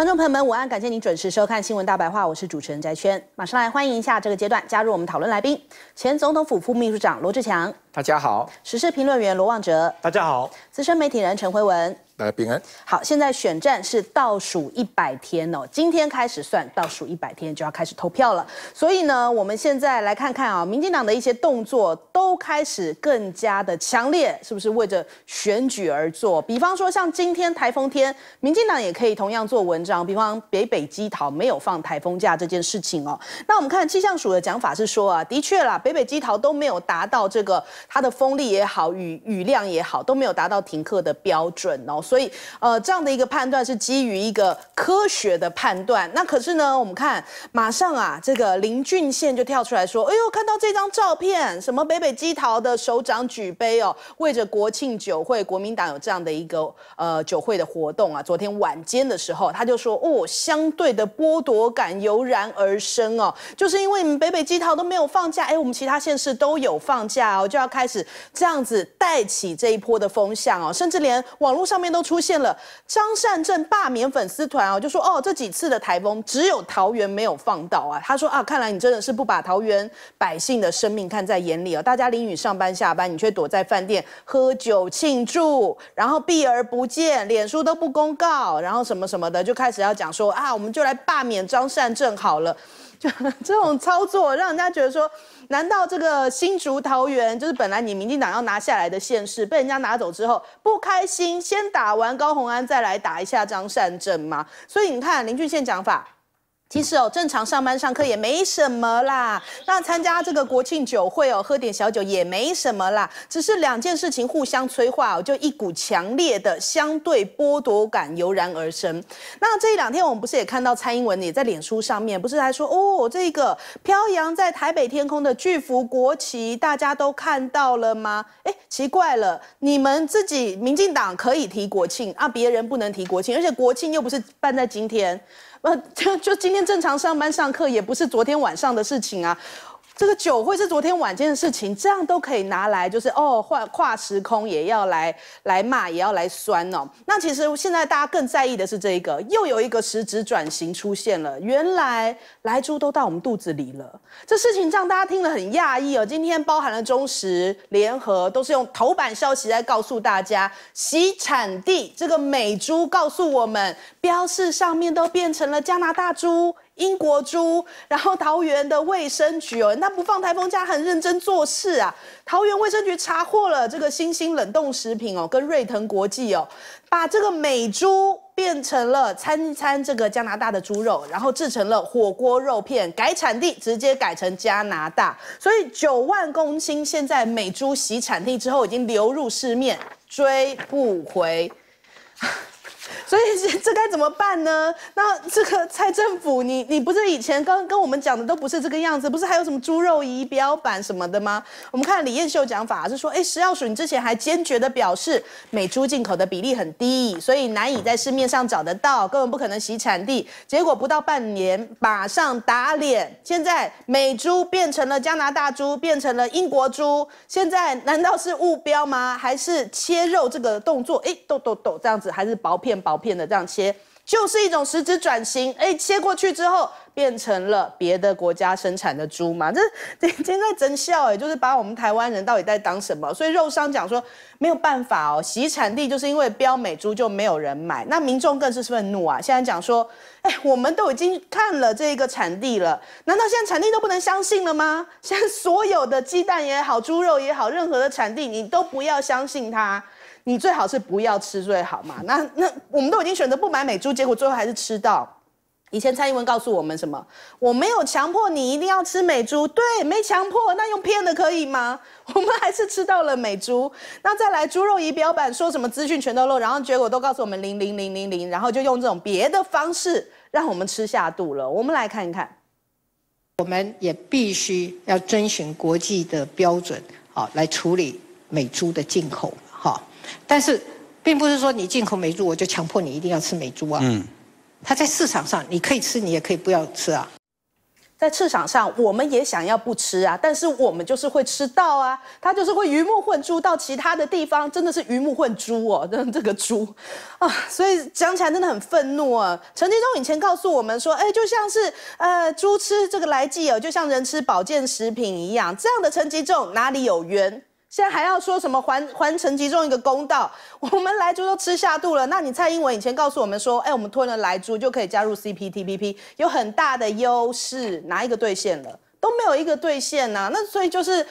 观众朋友们，午安！感谢您准时收看《新闻大白话》，我是主持人翟圈。马上来欢迎一下这个阶段加入我们讨论来宾：前总统府副秘书长罗志强，大家好；时事评论员罗旺哲，大家好；资深媒体人陈辉文。来，平安。好，现在选战是倒数一百天哦，今天开始算倒数一百天就要开始投票了。所以呢，我们现在来看看啊，民进党的一些动作都开始更加的强烈，是不是为着选举而做？比方说，像今天台风天，民进党也可以同样做文章。比方北北基桃没有放台风假这件事情哦。那我们看气象署的讲法是说啊，的确啦，北北基桃都没有达到这个它的风力也好、雨雨量也好，都没有达到停课的标准哦。所以，呃，这样的一个判断是基于一个科学的判断。那可是呢，我们看马上啊，这个林俊宪就跳出来说：“哎呦，看到这张照片，什么北北基桃的首长举杯哦，为着国庆酒会，国民党有这样的一个呃酒会的活动啊。昨天晚间的时候，他就说：哦，相对的剥夺感油然而生哦，就是因为你们北北基桃都没有放假，哎，我们其他县市都有放假哦，就要开始这样子带起这一波的风向哦，甚至连网络上面都。出现了张善政罢免粉丝团啊，就说哦，这几次的台风只有桃园没有放倒啊。他说啊，看来你真的是不把桃园百姓的生命看在眼里啊。大家淋雨上班下班，你却躲在饭店喝酒庆祝，然后避而不见，脸书都不公告，然后什么什么的，就开始要讲说啊，我们就来罢免张善政好了。就 这种操作，让人家觉得说，难道这个新竹桃园，就是本来你民进党要拿下来的县市，被人家拿走之后，不开心，先打完高红安，再来打一下张善政吗？所以你看林俊宪讲法。其实哦，正常上班上课也没什么啦。那参加这个国庆酒会哦，喝点小酒也没什么啦。只是两件事情互相催化，就一股强烈的相对剥夺感油然而生。那这一两天我们不是也看到蔡英文也在脸书上面，不是还说哦，这个飘扬在台北天空的巨幅国旗，大家都看到了吗？哎，奇怪了，你们自己民进党可以提国庆啊，别人不能提国庆，而且国庆又不是办在今天。呃，就就今天正常上班上课，也不是昨天晚上的事情啊。这个酒会是昨天晚间的事情，这样都可以拿来，就是哦，跨跨时空也要来来骂，也要来酸哦。那其实现在大家更在意的是这个，又有一个实质转型出现了。原来来猪都到我们肚子里了，这事情让大家听了很讶异哦。今天包含了中石联合，都是用头版消息来告诉大家，洗产地这个美猪告诉我们，标示上面都变成了加拿大猪。英国猪，然后桃园的卫生局哦，他不放台风假，很认真做事啊。桃园卫生局查获了这个新兴冷冻食品哦，跟瑞腾国际哦，把这个美猪变成了餐餐这个加拿大的猪肉，然后制成了火锅肉片，改产地直接改成加拿大。所以九万公斤现在美猪洗产地之后，已经流入市面，追不回。所以这该怎么办呢？那这个蔡政府，你你不是以前刚跟我们讲的都不是这个样子，不是还有什么猪肉仪标板什么的吗？我们看李彦秀讲法是说，哎，石耀曙，你之前还坚决的表示美猪进口的比例很低，所以难以在市面上找得到，根本不可能洗产地。结果不到半年，马上打脸，现在美猪变成了加拿大猪，变成了英国猪。现在难道是误标吗？还是切肉这个动作，哎，抖抖抖这样子，还是薄片？片薄片的这样切，就是一种实质转型。哎，切过去之后，变成了别的国家生产的猪嘛，这今现在真笑哎，就是把我们台湾人到底在当什么？所以肉商讲说没有办法哦，洗产地就是因为标美猪就没有人买。那民众更是愤怒啊！现在讲说，哎，我们都已经看了这个产地了，难道现在产地都不能相信了吗？现在所有的鸡蛋也好，猪肉也好，任何的产地你都不要相信它。你最好是不要吃最好嘛。那那我们都已经选择不买美猪，结果最后还是吃到。以前蔡英文告诉我们什么？我没有强迫你一定要吃美猪，对，没强迫。那用骗的可以吗？我们还是吃到了美猪。那再来猪肉仪表板说什么资讯全都漏，然后结果都告诉我们零零零零零，然后就用这种别的方式让我们吃下肚了。我们来看一看，我们也必须要遵循国际的标准，好来处理美猪的进口，哈。但是，并不是说你进口美猪，我就强迫你一定要吃美猪啊。嗯，它在市场上，你可以吃，你也可以不要吃啊。在市场上，我们也想要不吃啊，但是我们就是会吃到啊。它就是会鱼目混珠，到其他的地方，真的是鱼目混珠哦，这个猪啊。所以讲起来真的很愤怒啊。陈吉中以前告诉我们说，哎，就像是呃猪吃这个来计哦，就像人吃保健食品一样，这样的陈吉中哪里有冤？现在还要说什么还还陈其中一个公道？我们莱猪都吃下肚了，那你蔡英文以前告诉我们说，哎，我们吞了莱猪就可以加入 CPTPP，有很大的优势，哪一个兑现了？都没有一个兑现呐，那所以就是。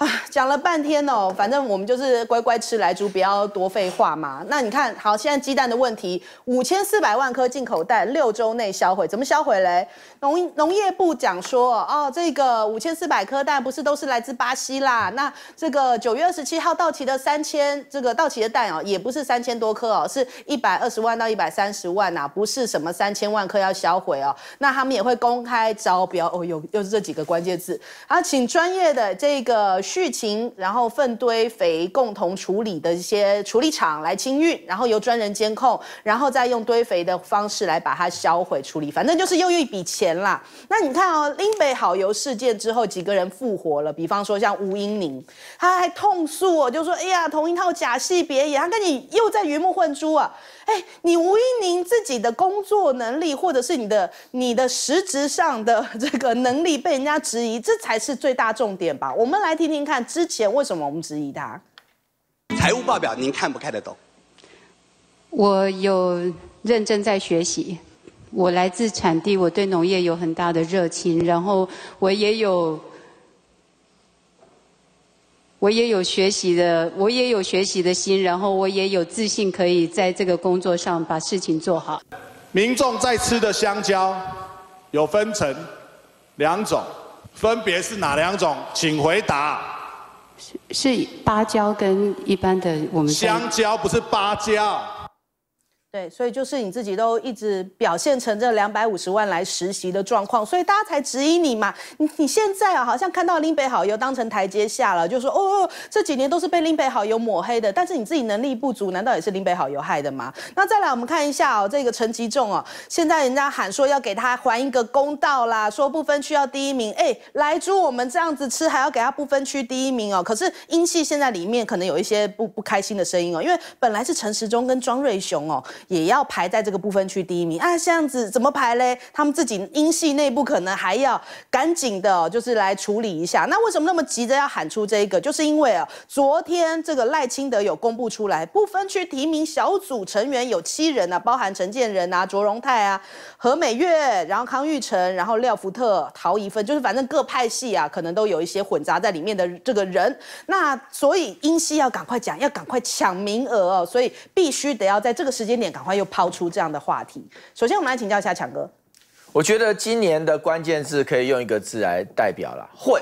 啊，讲了半天哦，反正我们就是乖乖吃来煮，不要多废话嘛。那你看，好，现在鸡蛋的问题，五千四百万颗进口蛋，六周内销毁，怎么销毁嘞？农农业部讲说，哦，这个五千四百颗蛋不是都是来自巴西啦。那这个九月二十七号到期的三千，这个到期的蛋哦，也不是三千多颗哦，是一百二十万到一百三十万呐，不是什么三千万颗要销毁哦。那他们也会公开招标，哦有又是这几个关键字。啊，请专业的这个。畜禽，然后粪堆肥共同处理的一些处理厂来清运，然后由专人监控，然后再用堆肥的方式来把它销毁处理。反正就是又一笔钱啦。那你看哦，林北好油事件之后，几个人复活了，比方说像吴英宁，他还痛诉哦，就说哎呀，同一套假戏别演，他跟你又在鱼目混珠啊。哎，你吴英宁自己的工作能力，或者是你的你的实质上的这个能力被人家质疑，这才是最大重点吧。我们来听听。看之前为什么我们质疑他？财务报表您看不看得懂？我有认真在学习。我来自产地，我对农业有很大的热情。然后我也有，我也有学习的，我也有学习的心。然后我也有自信，可以在这个工作上把事情做好。民众在吃的香蕉有分成两种。分别是哪两种？请回答。是是芭蕉跟一般的我们香蕉不是芭蕉。对，所以就是你自己都一直表现成这两百五十万来实习的状况，所以大家才质疑你嘛。你你现在啊，好像看到林北好有当成台阶下了，就说哦，这几年都是被林北好有抹黑的，但是你自己能力不足，难道也是林北好有害的吗？那再来我们看一下哦，这个陈吉仲哦，现在人家喊说要给他还一个公道啦，说不分区要第一名，哎，来住我们这样子吃，还要给他不分区第一名哦。可是英系现在里面可能有一些不不开心的声音哦，因为本来是陈时中跟庄瑞雄哦。也要排在这个不分区第一名啊，这样子怎么排嘞？他们自己英系内部可能还要赶紧的，就是来处理一下。那为什么那么急着要喊出这一个？就是因为啊，昨天这个赖清德有公布出来，不分区提名小组成员有七人啊，包含陈建仁啊、卓荣泰啊、何美月，然后康裕成，然后廖福特、陶怡芬，就是反正各派系啊，可能都有一些混杂在里面的这个人。那所以英系要赶快讲，要赶快抢名额哦，所以必须得要在这个时间点。赶快又抛出这样的话题。首先，我们来请教一下强哥。我觉得今年的关键字可以用一个字来代表了，混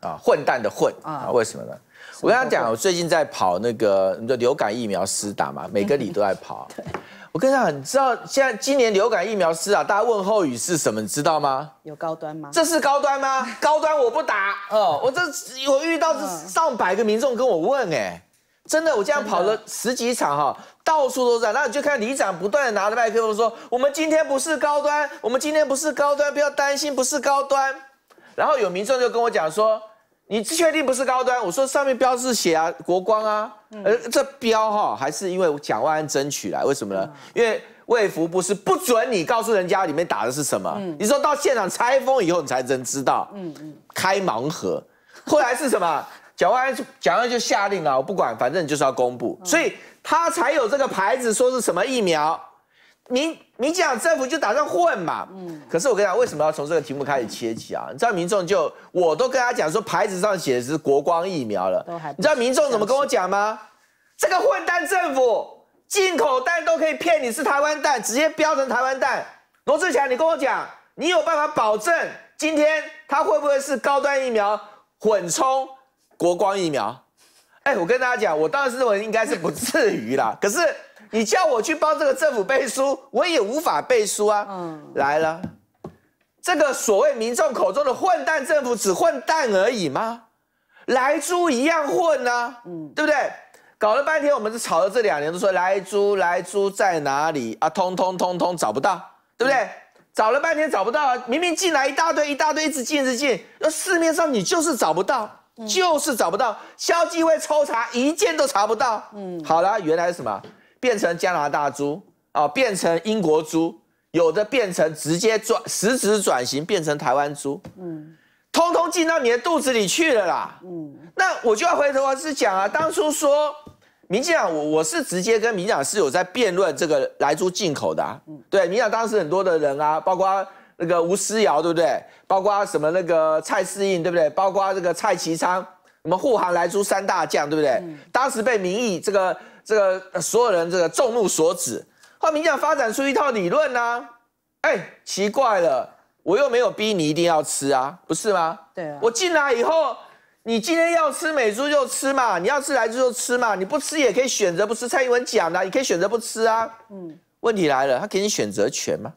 啊，混蛋的混啊。为什么呢？我跟他讲，我最近在跑那个，你说流感疫苗施打嘛，每个里都在跑。我跟他讲，你知道现在今年流感疫苗施啊，大家问候语是什么？你知道吗？有高端吗？这是高端吗？高端我不打。哦，我这我遇到上百个民众跟我问，哎。真的，我这样跑了十几场哈，到处都在。那你就看李长不断的拿着麦克风说：“我们今天不是高端，我们今天不是高端，不要担心，不是高端。”然后有民众就跟我讲说：“你确定不是高端？”我说：“上面标志写啊，国光啊。”呃，这标哈还是因为蒋万安争取来？为什么呢？因为卫福部是不准你告诉人家里面打的是什么。你说到现场拆封以后，你才能知道。嗯嗯。开盲盒，后来是什么？蒋万安就蒋万安就下令了，我不管，反正就是要公布，所以他才有这个牌子说是什么疫苗。你你讲政府就打算混嘛，嗯。可是我跟你讲，为什么要从这个题目开始切起啊？你知道民众就我都跟他讲说，牌子上写的是国光疫苗了，你知道民众怎么跟我讲吗？这个混蛋政府，进口蛋都可以骗你是台湾蛋，直接标成台湾蛋。罗志强，你跟我讲，你有办法保证今天它会不会是高端疫苗混充？国光疫苗，哎，我跟大家讲，我当时是认为应该是不至于啦。可是你叫我去帮这个政府背书，我也无法背书啊。嗯，来了，这个所谓民众口中的混蛋政府，只混蛋而已吗？来猪一样混啊，嗯，对不对？搞了半天，我们是吵了这两年，都说来猪，来猪在哪里啊？通通通通找不到，对不对？找了半天找不到，明明进来一大堆一大堆，一直进一直进，那市面上你就是找不到。就是找不到，消极会抽查一件都查不到。嗯，好了，原来是什么？变成加拿大猪啊，变成英国猪，有的变成直接转实质转型变成台湾猪。嗯，通通进到你的肚子里去了啦。嗯，那我就要回头啊，是讲啊，当初说民进党，我我是直接跟民进党是有在辩论这个来猪进口的。嗯，对，民进党当时很多的人啊，包括。那个吴思瑶对不对？包括什么那个蔡世印对不对？包括这个蔡其昌，我么护航来珠三大将对不对？当时被民意这个这个所有人这个众怒所指，他民想发展出一套理论呢。哎，奇怪了，我又没有逼你一定要吃啊，不是吗？对啊。我进来以后，你今天要吃美猪就吃嘛，你要吃来猪就吃嘛，你不吃也可以选择不吃。蔡英文讲的，你可以选择不吃啊。嗯，问题来了，他给你选择权吗？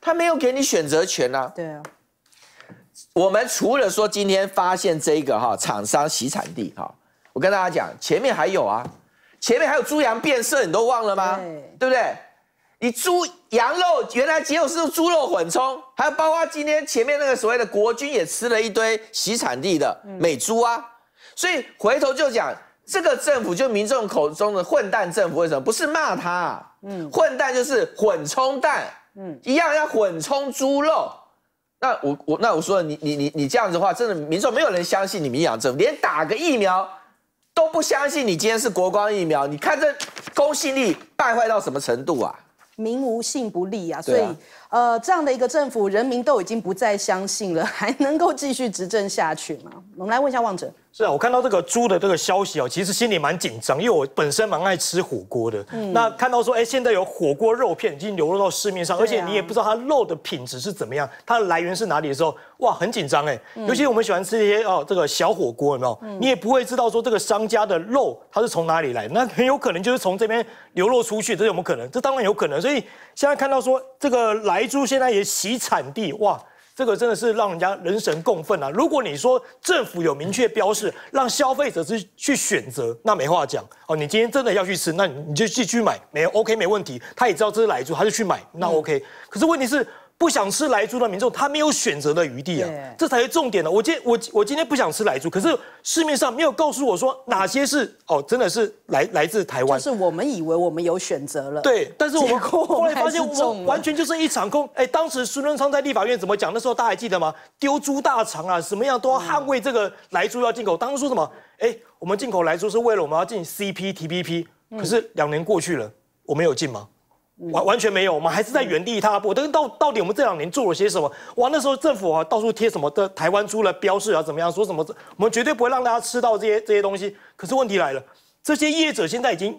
他没有给你选择权呐。对啊，我们除了说今天发现这个哈，厂商洗产地哈，我跟大家讲，前面还有啊，前面还有猪羊变色，你都忘了吗？对不对？你猪羊肉原来结果是猪肉混冲，还有包括今天前面那个所谓的国军也吃了一堆洗产地的美猪啊，所以回头就讲这个政府，就民众口中的混蛋政府，为什么不是骂他？嗯，混蛋就是缓冲蛋。嗯，一样要混充猪肉，那我我那我说你你你你这样子话，真的民众没有人相信你们养政府，连打个疫苗都不相信你今天是国光疫苗，你看这公信力败坏到什么程度啊？民无信不立啊，所以呃这样的一个政府，人民都已经不再相信了，还能够继续执政下去吗？我们来问一下望哲。是啊，我看到这个猪的这个消息哦，其实心里蛮紧张，因为我本身蛮爱吃火锅的。那看到说，哎，现在有火锅肉片已经流入到市面上，而且你也不知道它肉的品质是怎么样，它的来源是哪里的时候，哇，很紧张哎。尤其我们喜欢吃一些哦，这个小火锅的哦，你也不会知道说这个商家的肉它是从哪里来，那很有可能就是从这边流落出去，这有没有可能？这当然有可能。所以现在看到说这个来猪现在也洗产地，哇。这个真的是让人家人神共愤啊！如果你说政府有明确标示，让消费者是去选择，那没话讲哦。你今天真的要去吃，那你你就继续买，没 OK 没问题，他也知道这是哪一株，他就去买，那 OK。可是问题是。不想吃来猪的民众，他没有选择的余地啊，这才是重点呢。我今我我今天不想吃来猪，可是市面上没有告诉我说哪些是哦，真的是来来自台湾。就是我们以为我们有选择了，对，但是我们后来发现，我们完全就是一场空。哎，当时孙润昌在立法院怎么讲？那时候大家还记得吗？丢猪大肠啊，什么样都要捍卫这个来猪要进口。当时说什么？哎，我们进口来猪是为了我们要进 CPTPP，可是两年过去了，我们有进吗？完完全没有，我们还是在原地踏步。但是到到底我们这两年做了些什么？哇，那时候政府啊到处贴什么的，台湾猪的标示啊怎么样？说什么我们绝对不会让大家吃到这些这些东西。可是问题来了，这些业者现在已经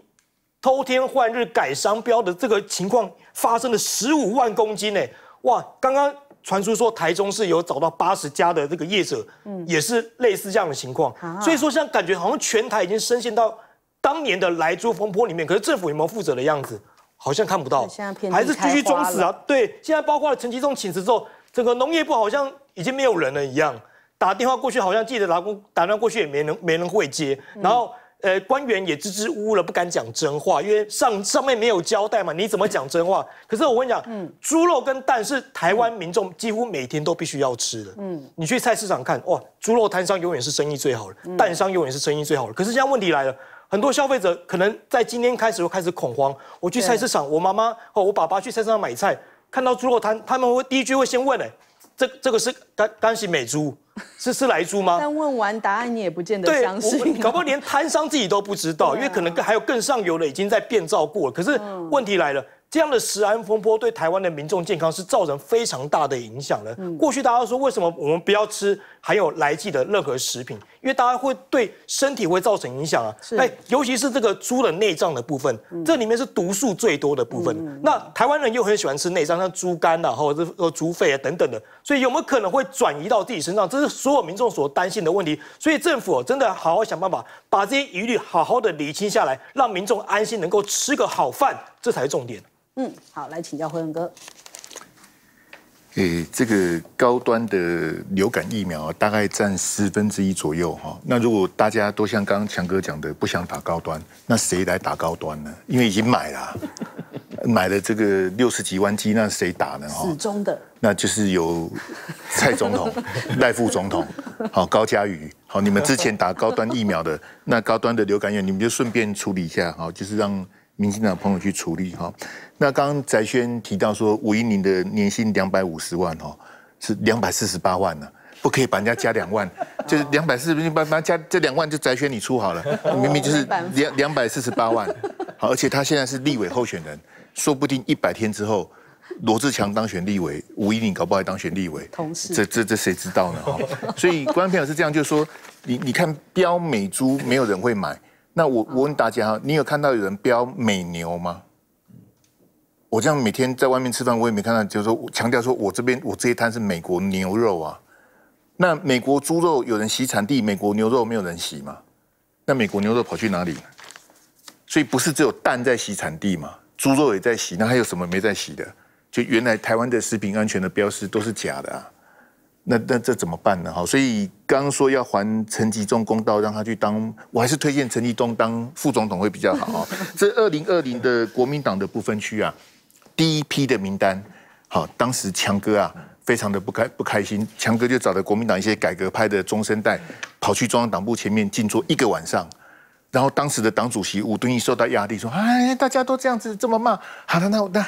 偷天换日改商标的这个情况，发生了十五万公斤呢。哇，刚刚传出说台中市有找到八十家的这个业者，嗯，也是类似这样的情况。所以说，像感觉好像全台已经深陷到当年的莱猪风波里面，可是政府有没有负责的样子？好像看不到，还是继续装死啊？对，现在包括了陈吉中请辞之后，整个农业部好像已经没有人了一样，打电话过去好像记得打工打话过去也没人，没人会接。然后呃，官员也支支吾吾了，不敢讲真话，因为上上面没有交代嘛，你怎么讲真话？可是我跟你讲，嗯，猪肉跟蛋是台湾民众几乎每天都必须要吃的，嗯，你去菜市场看，哇，猪肉摊商永远是生意最好的，蛋商永远是生意最好的。可是现在问题来了。很多消费者可能在今天开始会开始恐慌。我去菜市场，我妈妈或我爸爸去菜市场买菜，看到猪肉摊，他们会第一句会先问：“哎，这这个是干干洗美猪，是是来猪吗？”但问完答案，你也不见得相信。搞不好连摊商自己都不知道，因为可能还有更上游的已经在变造过。可是问题来了。这样的食安风波对台湾的民众健康是造成非常大的影响的。过去大家说为什么我们不要吃含有来剂的任何食品，因为大家会对身体会造成影响啊。哎，尤其是这个猪的内脏的部分，这里面是毒素最多的部分。那台湾人又很喜欢吃内脏，像猪肝呐，或者是猪肺啊等等的，所以有没有可能会转移到自己身上？这是所有民众所担心的问题。所以政府真的好好想办法，把这些疑虑好好的理清下来，让民众安心能够吃个好饭，这才是重点。嗯，好，来请教辉文哥。诶，这个高端的流感疫苗大概占十分之一左右哈。那如果大家都像刚刚强哥讲的，不想打高端，那谁来打高端呢？因为已经买了，买了这个六十几万剂，那谁打呢？哈，始终的，那就是有蔡总统、赖副总统，好，高嘉瑜，好，你们之前打高端疫苗的，那高端的流感疫苗，你们就顺便处理一下，哈，就是让。民进党的朋友去处理哈，那刚刚翟轩提到说吴依宁的年薪两百五十万哈，是两百四十八万呢，不可以把人家加两万，就是两百四十八万加这两万就翟轩你出好了，明明就是两两百四十八万，而且他现在是立委候选人，说不定一百天之后罗志强当选立委，吴依林搞不好还当选立委，同事，这这这谁知道呢？哈，所以众朋友是这样就说，你你看标美珠没有人会买。那我我问大家，你有看到有人标美牛吗？我这样每天在外面吃饭，我也没看到，就是说强调说我这边我这一摊是美国牛肉啊。那美国猪肉有人洗产地，美国牛肉没有人洗吗？那美国牛肉跑去哪里？所以不是只有蛋在洗产地嘛，猪肉也在洗，那还有什么没在洗的？就原来台湾的食品安全的标识都是假的啊。那那这怎么办呢？哈，所以刚刚说要还陈吉钟公道，让他去当，我还是推荐陈吉钟当副总统会比较好啊。这二零二零的国民党的不分区啊，第一批的名单，好，当时强哥啊非常的不开不开心，强哥就找了国民党一些改革派的中生代，跑去中央党部前面静坐一个晚上，然后当时的党主席吴敦义受到压力，说，哎，大家都这样子这么骂，好了，那那，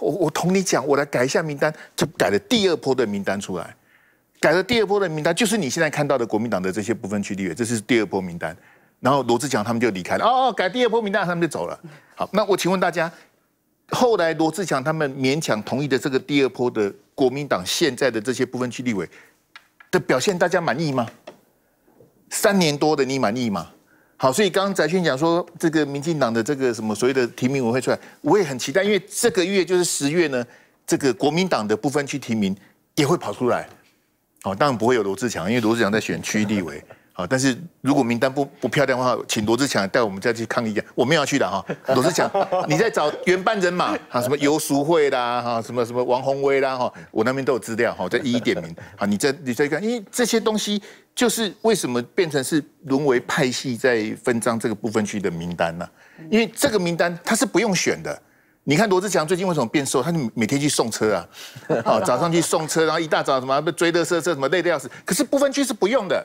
我我同你讲，我来改一下名单，就改了第二波的名单出来。改了第二波的名单，就是你现在看到的国民党的这些部分区立委，这是第二波名单。然后罗志强他们就离开了。哦哦，改第二波名单，他们就走了。好，那我请问大家，后来罗志强他们勉强同意的这个第二波的国民党现在的这些部分区立委的表现，大家满意吗？三年多的，你满意吗？好，所以刚刚翟轩讲说，这个民进党的这个什么所谓的提名委会出来，我也很期待，因为这个月就是十月呢，这个国民党的部分区提名也会跑出来。哦，当然不会有罗志强，因为罗志强在选区立委。好，但是如果名单不不漂亮的话，请罗志强带我们再去抗议一下。我没有去的哈，罗志强，你在找原班人马啊，什么游淑慧啦，哈，什么什么王宏威啦，哈，我那边都有资料哈，再一点名。好，你再你再看，因为这些东西就是为什么变成是沦为派系在分赃这个部分区的名单呢？因为这个名单它是不用选的。你看罗志祥最近为什么变瘦？他就每天去送车啊，好早上去送车，然后一大早什么被追得瑟瑟，什么累得要死。可是不分区是不用的，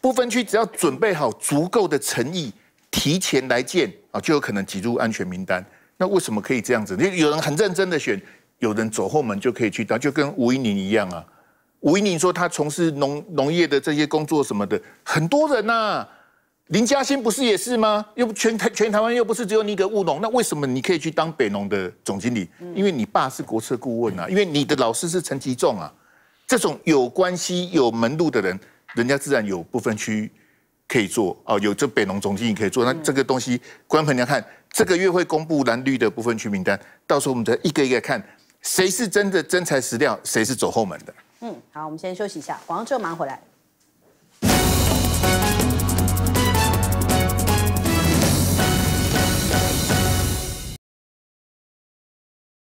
不分区只要准备好足够的诚意，提前来见啊，就有可能挤入安全名单。那为什么可以这样子？有人很认真的选，有人走后门就可以去到，就跟吴依宁一样啊。吴依宁说他从事农农业的这些工作什么的，很多人呐。林嘉欣不是也是吗？又全台全台湾又不是只有你一个务农，那为什么你可以去当北农的总经理？因为你爸是国策顾问啊，因为你的老师是陈其重啊。这种有关系、有门路的人，人家自然有部分区可以做哦，有这北农总经理可以做，那这个东西，观众你要看，这个月会公布蓝绿的部分区名单，到时候我们再一个一个看，谁是真的真材实料，谁是走后门的。嗯，好，我们先休息一下，王马忙回来。